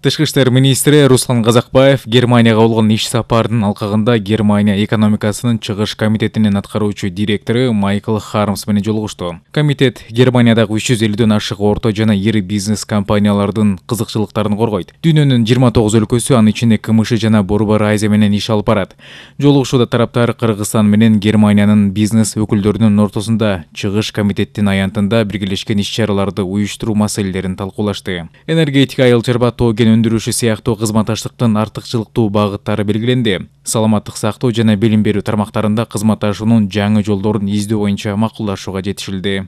тышкы иштер министри руслан казакбаев Германияға болгон иш сапардың алкагында германия экономикасынын чыгыш комитетинин аткаруучу директору майкл хармс менен жолугушту комитет германиядагы үч жүз элүүдөн ашык орто жана ири бизнес компаниялардын кызыкчылыктарын коргойт дүйнөнүн жыйырма тогуз өлкөсү анын ичинде кмш жана борбор азия менен иш алып барат жолугушууда тараптар кыргызстан менен германиянын бизнес өкүлдөрүнүн ортосунда чыгыш комитеттин аянтында биргелешкен иш чараларды уюштуруу маселелерин талкуулашты энергетика айыл чарба тоо кен өндіруші сияқты кызматташтыктын артыкчылыктуу багыттары белгиленди саламаттык сактоо жана билим берүү тармақтарында кызматташуунун жаңы жолдорун издөө боюнча макулдашууга жетишилди